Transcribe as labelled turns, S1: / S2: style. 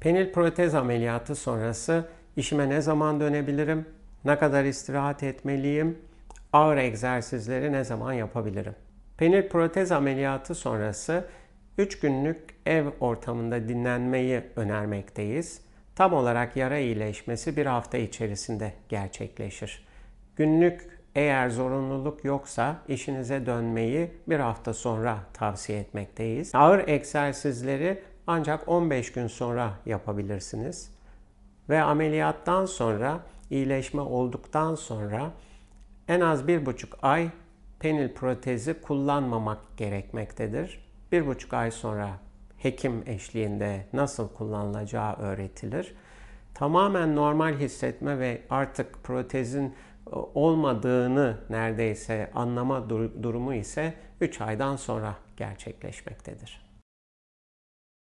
S1: Penil protez ameliyatı sonrası işime ne zaman dönebilirim? Ne kadar istirahat etmeliyim? Ağır egzersizleri ne zaman yapabilirim? Penil protez ameliyatı sonrası 3 günlük ev ortamında dinlenmeyi önermekteyiz. Tam olarak yara iyileşmesi bir hafta içerisinde gerçekleşir. Günlük eğer zorunluluk yoksa işinize dönmeyi bir hafta sonra tavsiye etmekteyiz. Ağır egzersizleri ancak 15 gün sonra yapabilirsiniz. Ve ameliyattan sonra, iyileşme olduktan sonra en az 1,5 ay penil protezi kullanmamak gerekmektedir. 1,5 ay sonra hekim eşliğinde nasıl kullanılacağı öğretilir. Tamamen normal hissetme ve artık protezin e, olmadığını neredeyse anlama durumu ise 3 aydan sonra gerçekleşmektedir.